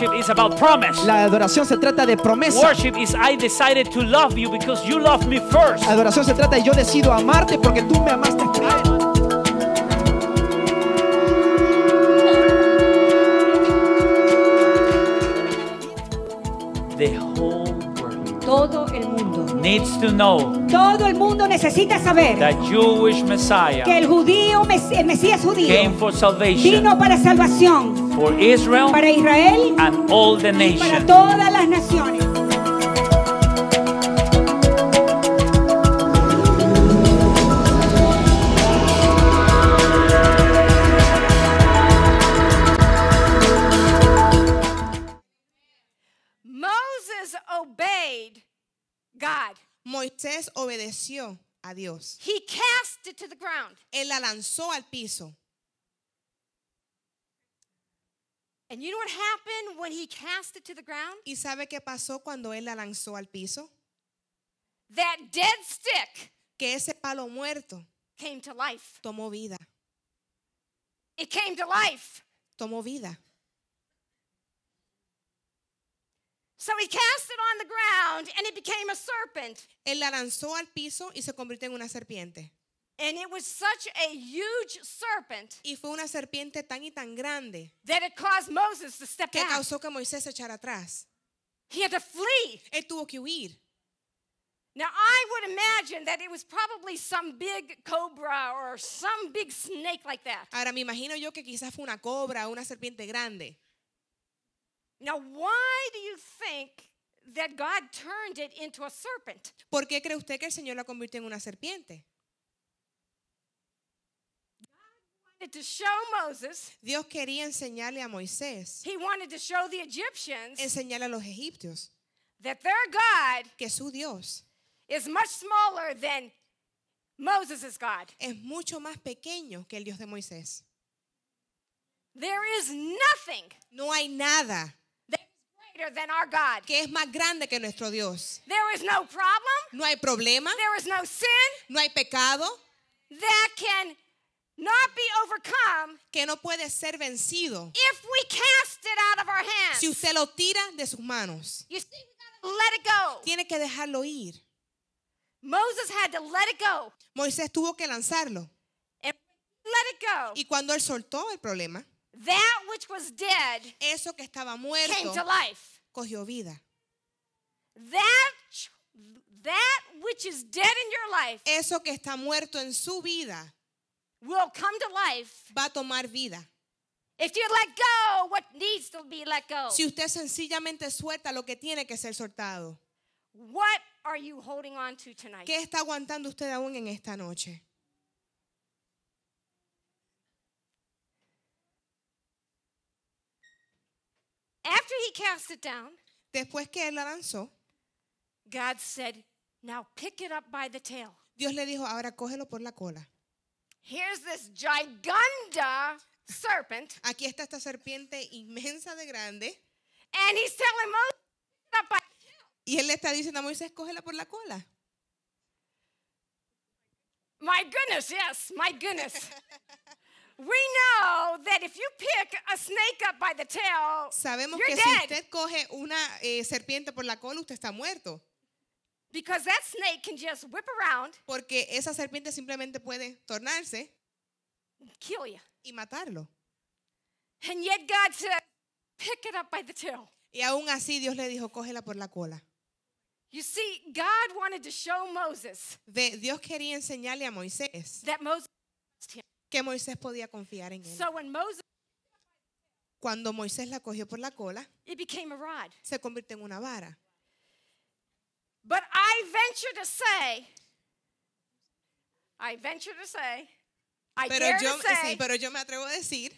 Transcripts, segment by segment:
Worship is about promise. La adoración se trata de promesa. Worship is I decided to love you because you loved me first. La adoración se trata de yo decido amarte porque tú me amaste primero. The whole world Todo el mundo needs to know Todo el mundo necesita saber that Jewish Messiah que el judío el Mesías judío came for salvation. vino para salvación for Israel para Israel and all the nations. para todas las naciones. Moses obeyed God. Moisés obedeció a Dios. He cast it to the ground. Él la lanzó al piso. And you know what happened when he cast it to the ground? ¿Y sabe qué pasó cuando él la lanzó al piso? That dead stick que ese palo muerto came to life. Tomó vida. It came to life. Tomó vida. So he cast it on the ground and it became a serpent. Él la lanzó al piso y se convirtió en una serpiente. And it was such a huge serpent y fue una serpiente tan y tan grande that it caused Moses to step que causó que Moisés se echara atrás. He had to flee. Él tuvo que huir. Now I would imagine that it was probably some big cobra or some big snake like that. Ahora me imagino yo que quizás fue una cobra o una serpiente grande. Now why do you think that God turned it into a serpent? ¿Por qué cree usted que el Señor la convirtió en una serpiente? wanted to show Moses. Dios quería enseñarle a Moisés. He wanted to show the Egyptians. Enseñarle a los egipcios. That their God. Que su Dios. Is much smaller than Moses is God. Es mucho más pequeño que el Dios de Moisés. There is nothing. No hay nada. Than our God. que es más grande que nuestro Dios. There is no, problem. no hay problema. There is no, sin no hay pecado. That can que no puede ser vencido si usted lo tira de sus manos. Tiene que dejarlo ir. Moisés tuvo que lanzarlo. Y cuando él soltó el problema, eso que estaba muerto cogió vida. eso que está muerto en su vida will come to life. Va a tomar vida. If you let go what needs to be let go. Si usted sencillamente suelta lo que tiene que ser soltado. What are you holding on to tonight? ¿Qué está aguantando usted aún en esta noche? After he cast it down, después que él la lanzó, God said, "Now pick it up by the tail." Dios le dijo, "Ahora cógelo por la cola." Here's this giganda serpent. Aquí está esta serpiente inmensa de grande. And he's telling Moses, y él le está diciendo a Moisés, cógela por la cola. My goodness, yes, my goodness. We know that if you pick a snake up by the tail, Sabemos que si usted coge una eh, serpiente por la cola, usted está muerto. Porque esa serpiente simplemente puede tornarse y matarlo. Y aún así Dios le dijo, cógela por la cola. You see, God wanted to show Moses Dios quería enseñarle a Moisés que Moisés podía confiar en él. Cuando Moisés la cogió por la cola, se convirtió en una vara. But I venture to say, I venture to say, I pero dare yo, to say, sí, pero yo me atrevo a decir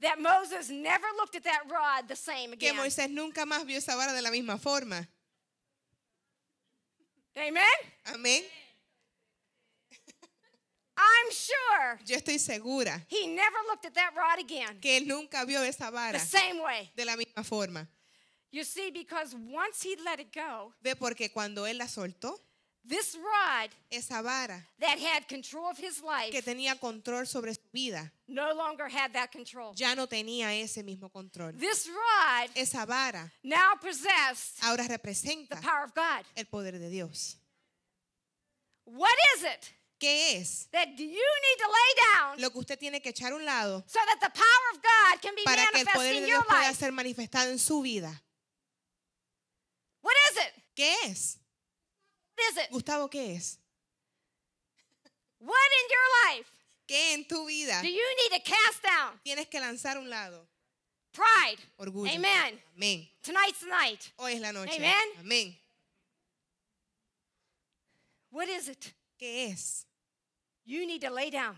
that Moses never looked at that rod the same again. que Moisés nunca más vio esa vara de la misma forma. Amen. Amén. I'm sure yo estoy segura he never looked at that rod again, que él nunca vio esa vara the same way. de la misma forma. You see, because once he let it go, Ve porque cuando él la soltó, this rod esa vara that had control of his life que tenía control sobre su vida no longer had that control. ya no tenía ese mismo control. This rod esa vara now possessed ahora representa the power of God. el poder de Dios. What is it? ¿Qué es? That you need to lay down lo que usted tiene que echar a un lado so that the power of God can be para que el poder de Dios pueda ser manifestado en su vida. What is it? ¿Qué es? What is it? Gustavo, ¿qué es? What in your life? ¿Qué en tu vida? Do you need to cast down? Tienes que lanzar un lado. Pride. Orgullo. Amen. Amen. Tonight's the night. Hoy es la noche. Amen. Amén. What is it? ¿Qué es? You need to lay down.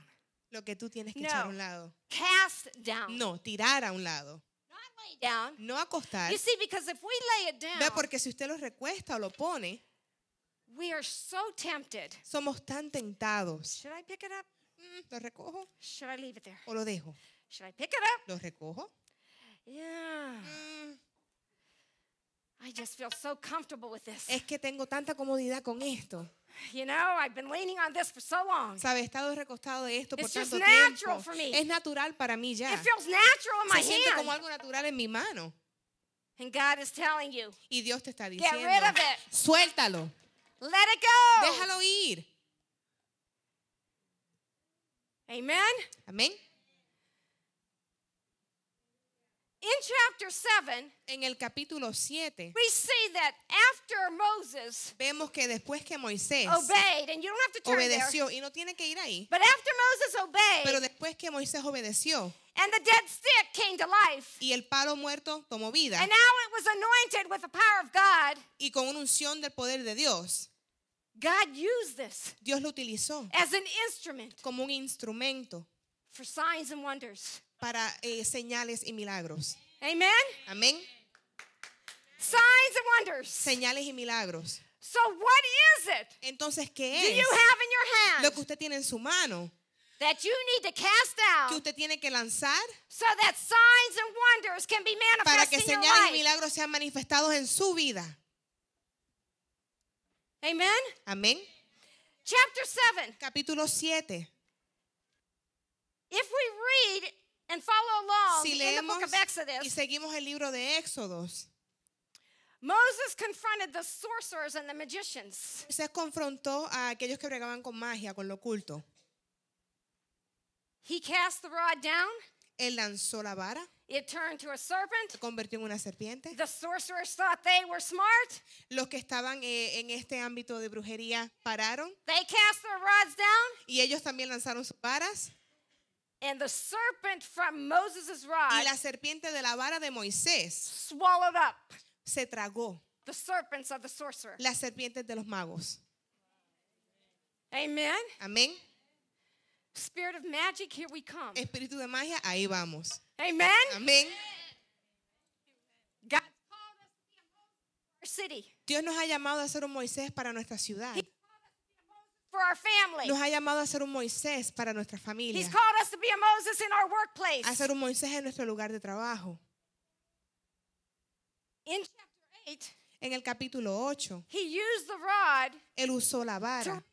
Lo que tú tienes que echar un lado. Cast down. No, tirar a un lado lay down, no acostar. You see, because if we lay it down, ve porque si usted lo recuesta o lo pone, we are so tempted. Somos tan tentados. Should I pick it up? Mm, lo recojo. Should I leave it there? O lo dejo. Should I pick it up? Lo recojo. Yeah. Mm. I just feel so comfortable with this. Es que tengo tanta comodidad con esto. You know, I've been leaning on this for so long. Sabe, he estado recostado de esto por It's tanto tiempo. Es natural para mí ya. It feels natural in Se my siente hand. como algo natural en mi mano. And God is telling you, y Dios te está diciendo, Get rid of it. suéltalo. Let it go. Déjalo ir. Amen. Amén. in chapter 7, en el capítulo 7, we see that after Moses vemos que después que Moisés obeyed, and you don't have to turn obedeció, there, y no tiene que ir ahí, but after Moses obeyed, pero después que Moisés obedeció, and the dead stick came to life, y el palo muerto tomó vida, and now it was anointed with the power of God, y con una unción del poder de Dios, God used this Dios lo utilizó as an instrument como un instrumento for signs and wonders para eh, señales y milagros. Amen. Amén. Signs and wonders. Señales y milagros. Entonces qué es? Lo que usted tiene en su mano. que usted tiene que lanzar para que señales y milagros sean manifestados en su vida. Amen. Amén. Capítulo 7. Y seguimos el libro de Éxodos. Moses confronted the sorcerers and the magicians. confrontó a aquellos que bregaban con magia, con lo oculto. He cast the rod down. Él lanzó la vara. It turned to a serpent. Se convirtió en una serpiente. The sorcerers they were smart. Los que estaban eh, en este ámbito de brujería pararon. They cast their rods down. Y ellos también lanzaron sus varas y la serpiente de la vara de Moisés se tragó las serpientes de los magos. Amén. Espíritu de magia, ahí vamos. Amén. Dios nos ha llamado a ser un Moisés para nuestra ciudad. Nos ha llamado a ser un Moisés para nuestra familia. a ser un Moisés en nuestro lugar de trabajo. en el capítulo 8, él usó la vara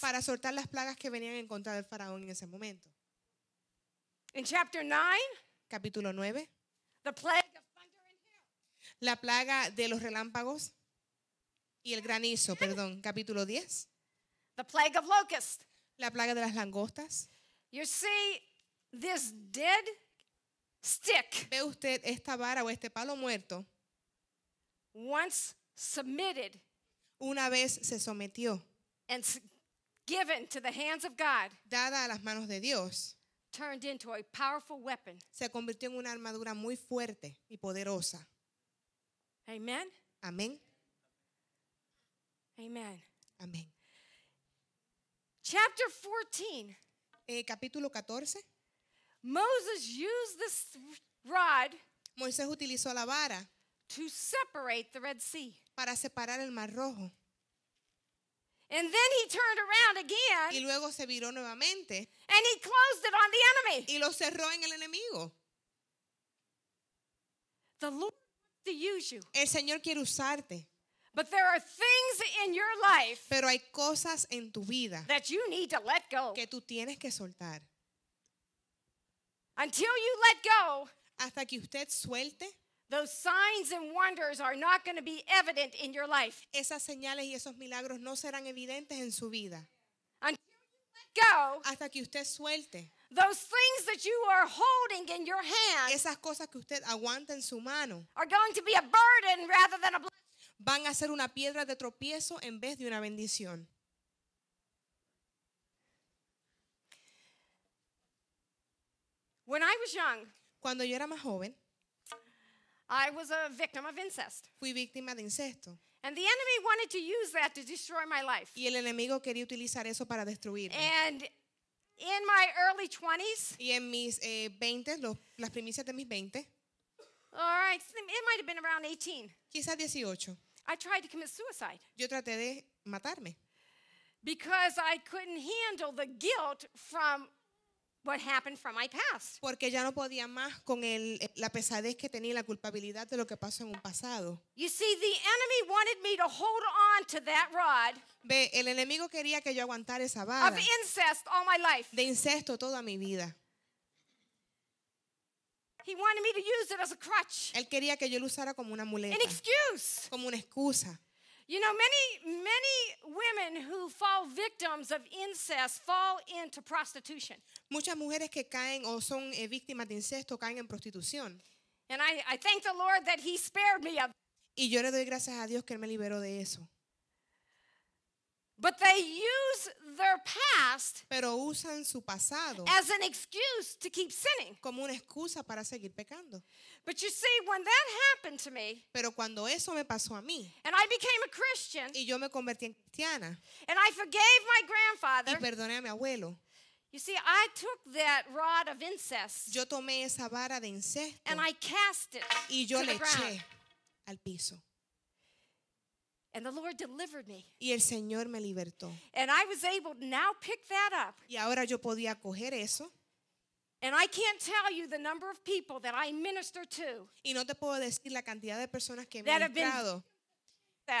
para soltar las plagas que venían en contra del faraón en ese momento. en chapter 9, capítulo 9, la plaga de los relámpagos y el granizo, perdón, capítulo 10. La plaga de las langostas. Ve usted esta vara o este palo muerto. Once Una vez se sometió. Dada a las manos de Dios. Se convirtió en una armadura muy fuerte y poderosa. Amén. Amen. Amén. Chapter 14. Eh, capítulo 14. Moses used this rod Moisés utilizó la vara to separate the Red Sea. para separar el Mar Rojo. And then he turned around again. Y luego se viró nuevamente. And he closed it on the enemy. Y lo cerró en el enemigo. The Lord to use you. El Señor quiere usarte. But there are things in your life Pero hay cosas en tu vida that you need to let go. que tú tienes que soltar. Until you let go, hasta que usted suelte, those signs and wonders are not going to be evident in your life. Esas señales y esos milagros no serán evidentes en su vida. Until you let go, hasta que usted suelte, those things that you are holding in your hand, esas cosas que usted aguanta en su mano, are going to be a burden rather than a blessing. van a ser una piedra de tropiezo en vez de una bendición. When I was young, cuando yo era más joven, I was a victim of incest. Fui víctima de incesto. And the enemy wanted to use that to destroy my life. Y el enemigo quería utilizar eso para destruirme. And in my early 20s, y en mis eh, 20, los, las primicias de mis 20, all right, it might have been around 18. Quizás 18. Yo traté de matarme. Porque ya no podía más con la pesadez que tenía la culpabilidad de lo que pasó en un pasado. You see, the enemy wanted me to hold on to that rod. Ve, el enemigo quería que yo aguantara esa vara. incest all my life. De incesto toda mi vida. He wanted me to use it as a crutch. Él quería que yo lo usara como una muleta. An excuse. Como una excusa. You know, many, many women who fall victims of incest fall into prostitution. Muchas mujeres que caen o son eh, víctimas de incesto caen en prostitución. And I, I thank the Lord that He spared me of. Y yo le doy gracias a Dios que él me liberó de eso. But they use their past Pero usan su pasado as an excuse to keep sinning. como una excusa para seguir pecando. But you see, when that happened to me, Pero cuando eso me pasó a mí and I became a Christian, y yo me convertí en cristiana and I forgave my y grandfather, perdoné a mi abuelo, you see, I took that rod of incest yo tomé esa vara de incesto and I cast it y yo to le the ground. eché al piso. Y el Señor me libertó. Y ahora yo podía coger eso. Y no te puedo decir la cantidad de personas que he ministrado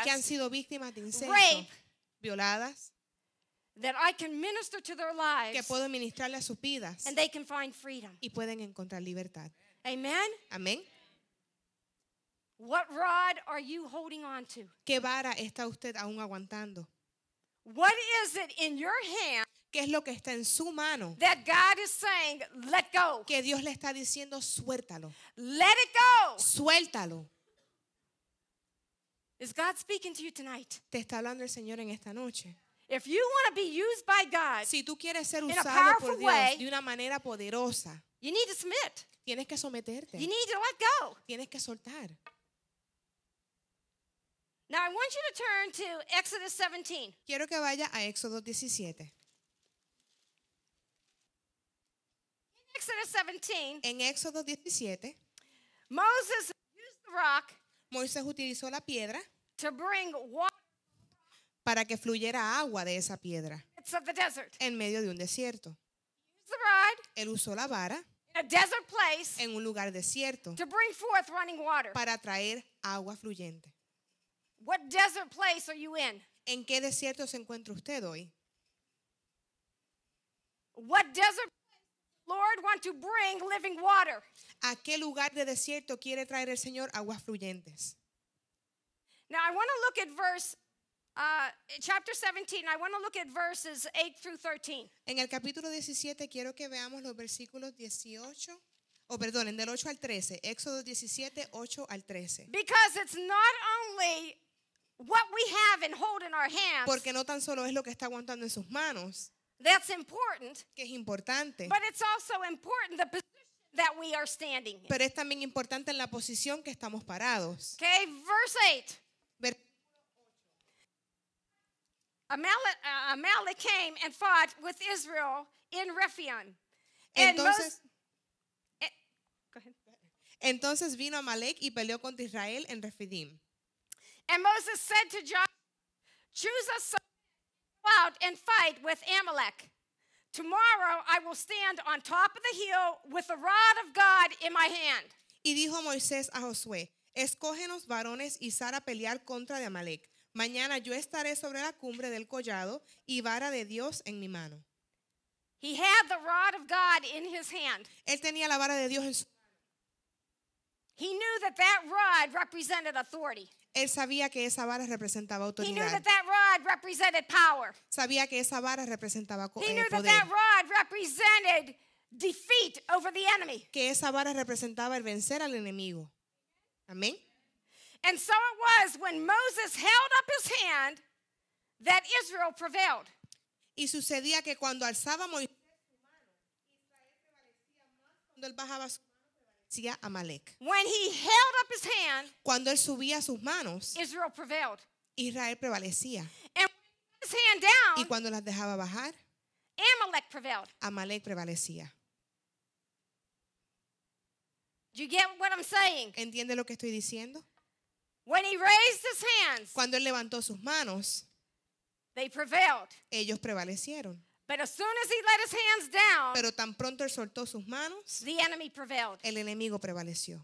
que han sido víctimas de incesto, violadas. que puedo ministrarle a sus vidas y pueden encontrar libertad. Amen. Amén. What rod are you holding on to? ¿Qué vara está usted aún aguantando? What is it in your hand? ¿Qué es lo que está en su mano? That God is saying, let go. Que Dios le está diciendo, suéltalo. Let it go. Suéltalo. Is God speaking to you tonight? Te está hablando el Señor en esta noche. If you want to be used by God, si tú quieres ser usado por Dios way, de una manera poderosa, you need to submit. Tienes que someterte. You need to let go. Tienes que soltar. Now I want you to turn to Exodus 17. Quiero que vaya a Éxodo 17. En Éxodo 17, Moisés utilizó la piedra para que fluyera agua de esa piedra en medio de un desierto. Él usó la vara en un lugar desierto para traer agua fluyente. What desert place are you in? ¿En qué desierto se encuentra usted hoy? What desert Lord want to bring living water? ¿A qué lugar de desierto quiere traer el Señor aguas fluyentes? Now I want to look at verse uh, chapter 17. I want to look at verses 8 through 13. En el capítulo 17 quiero que veamos los versículos 18 o oh, en del 8 al 13, Éxodo 17, 8 al 13. Because it's not only what we have and hold in our hands. Porque no tan solo es lo que está aguantando en sus manos. That's important. Que es importante. But it's also important the position that we are standing in. Pero es también importante en la posición que estamos parados. Okay, verse 8. Ver uh, Amalek came and fought with Israel in Rephion. And Entonces, most, eh, Entonces vino Amalek y peleó contra Israel en Refidim. And Moses said to Joshua, Choose us some out and fight with Amalek. Tomorrow I will stand on top of the hill with the rod of God in my hand. Y dijo Moisés a Josué, Escógenos varones y Sara pelear contra de Amalek. Mañana yo estaré sobre la cumbre del collado y vara de Dios en mi mano. He had the rod of God in his hand. Él tenía la vara de Dios en su He knew that that rod represented authority. Él sabía que esa vara representaba autoridad. He knew that that rod represented power. Sabía que esa vara representaba eh, poder. He knew that rod represented defeat over the enemy. Que esa vara representaba el vencer al enemigo. Amén. And so it was when Moses held up his hand that Israel prevailed. Y sucedía que cuando alzaba Moisés su mano, Israel prevalecía más cuando él bajaba su cuando él subía sus manos, Israel prevalecía. y cuando las dejaba bajar, Amalek prevalecía. Do ¿Entiende lo que estoy diciendo? cuando él levantó sus manos, ellos prevalecieron. But as soon as he let his hands down, Pero tan pronto él soltó sus manos, the enemy prevailed. el enemigo prevaleció.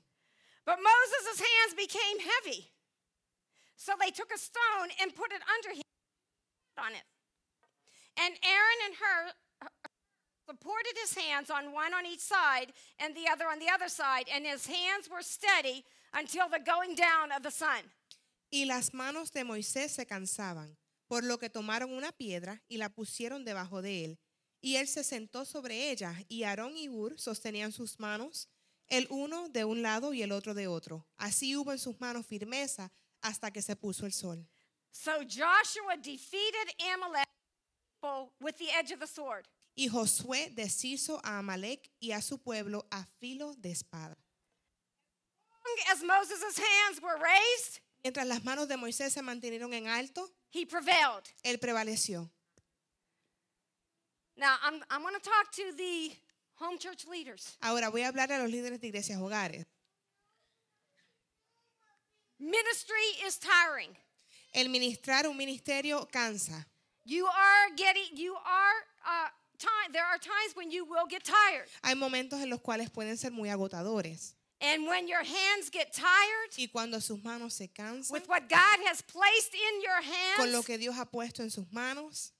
But Moses' hands became heavy. So they took a stone and put it under him on it. And Aaron and her supported his hands on one on each side and the other on the other side, and his hands were steady until the going down of the sun. Y las manos de Moisés se cansaban por lo que tomaron una piedra y la pusieron debajo de él. Y él se sentó sobre ella, y Aarón y Ur sostenían sus manos, el uno de un lado y el otro de otro. Así hubo en sus manos firmeza hasta que se puso el sol. Y Josué deshizo a Amalek y a su pueblo a filo de espada. mientras las manos de Moisés se mantuvieron en alto, He prevailed. Él prevaleció. Now I'm, I'm going to talk to the home church leaders. Ahora voy a hablar a los líderes de iglesias hogares. Ministry is tiring. El ministrar un ministerio cansa. You are getting you are uh, time, there are times when you will get tired. Hay momentos en los cuales pueden ser muy agotadores. And when your hands get tired, y cuando sus manos se cansan, with what God has placed in your hands, con lo que Dios ha puesto en sus manos,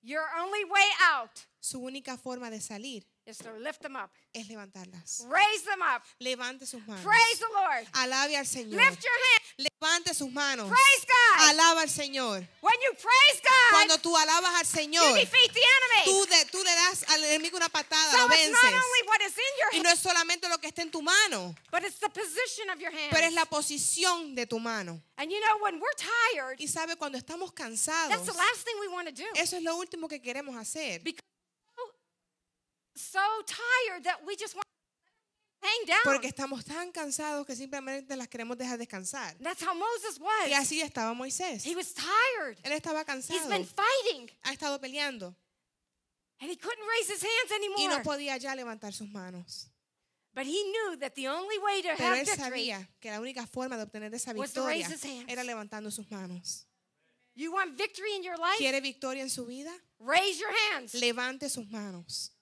your only way out, su única forma de salir is to lift them up. Es levantarlas. Raise them up. Levante sus manos. Praise the Lord. Alabe al Señor. Lift your hands. Levante sus manos. Praise God. Alaba al Señor. When you praise God, Cuando tú alabas al Señor, you defeat the enemy. Tú, de, tú le das al enemigo una patada, so lo vences. It's not only what is in your y no es solamente lo que está en tu mano, but it's the position of your hand. pero es la posición de tu mano. And you know, when we're tired, y sabe, cuando estamos cansados, that's the last thing we want to do. eso es lo último que queremos hacer. Because porque estamos tan cansados que simplemente las queremos dejar descansar. Moses was. Y así estaba Moisés. He was tired. Él estaba cansado. He's been fighting. Ha estado peleando. he couldn't raise his hands anymore. Y no podía ya levantar sus manos. But he knew that the only way to Pero él sabía que la única forma de obtener esa victoria era levantando sus manos. You want victory in your life? ¿Quiere victoria en su vida? Raise your hands. Levante sus manos.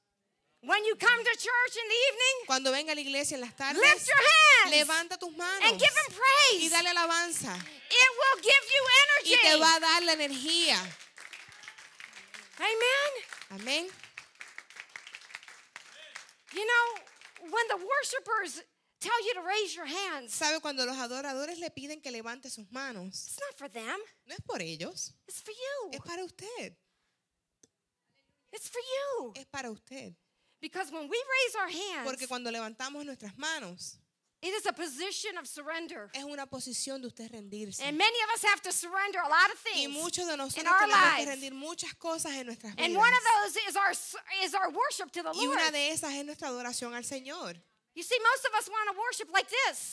When you come to church in the evening, cuando venga a la iglesia en las tardes, lift your hands levanta tus manos and give him praise. y dale alabanza. It will give you energy. Y te va a dar la energía. Amen. Amen. You know, when the worshipers tell you to raise your hands. ¿Sabe cuando los adoradores le piden que levante sus manos? It's not for them. No es por ellos. It's for you. Es para usted. It's for you. Es para usted. Porque cuando levantamos nuestras manos, es una posición de usted rendirse. y muchos de nosotros tenemos que rendir muchas cosas en nuestras vidas. y una de esas es nuestra adoración al Señor.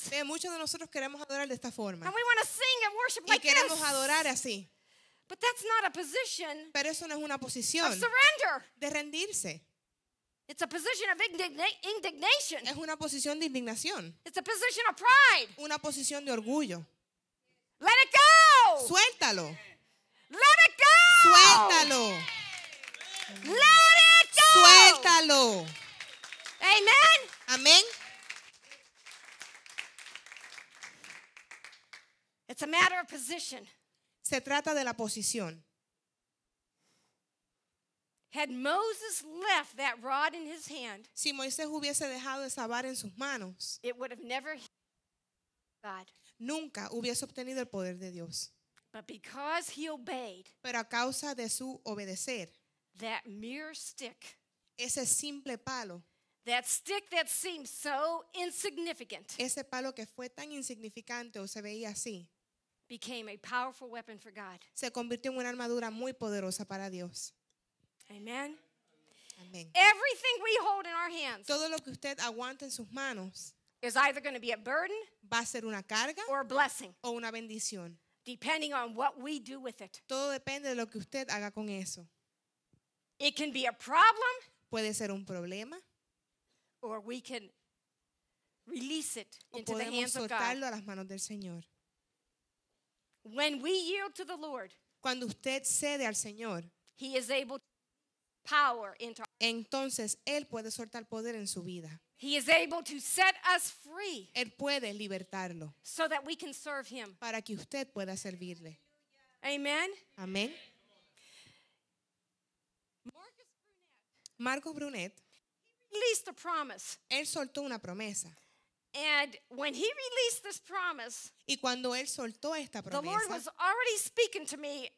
Ve, muchos de nosotros queremos adorar de esta forma. Y queremos adorar así. Pero eso no es una posición de rendirse. It's a position of indigna indignation. Es una posición de indignación. It's a position of pride. Una posición de orgullo. Let it go. Suéltalo. Let it go. Suéltalo. Let it go. Suéltalo. Amen. Amén. It's a matter of position. Se trata de la posición si Moisés hubiese dejado esa vara en sus manos, nunca hubiese obtenido el poder de Dios. Pero a causa de su obedecer, ese simple palo, ese palo que fue tan insignificante o se veía así, se convirtió en una armadura muy poderosa para Dios. Amen. Amén. Everything we hold in our hands Todo lo que usted aguanta en sus manos is either going to be a burden va a ser una carga or a blessing, o una bendición. depending on what we do with it. Todo depende de lo que usted haga con eso. It can be a problem Puede ser un problema or we can release it into the hands of God. soltarlo a las manos del Señor. When we yield to the Lord, Cuando usted cede al Señor, He is able power into Entonces él puede soltar poder en su vida. He is able to set us free Él puede libertarlo so that we can serve him. para que usted pueda servirle. Amen. Amén. Marcos Brunet released a promise. Él soltó una promesa. And when he released this promise, y cuando él soltó esta promesa, the Lord was already speaking to me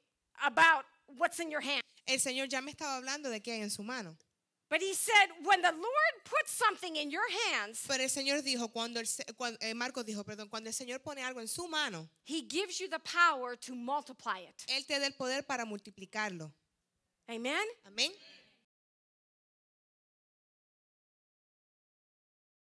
about what's in your hand. El Señor ya me estaba hablando de qué hay en su mano. But he said, when the Lord puts something in your hands, Pero el Señor dijo cuando el cuando, eh, Marcos dijo, perdón, cuando el Señor pone algo en su mano, he gives you the power to multiply it. él te da el poder para multiplicarlo. Amen. Amén.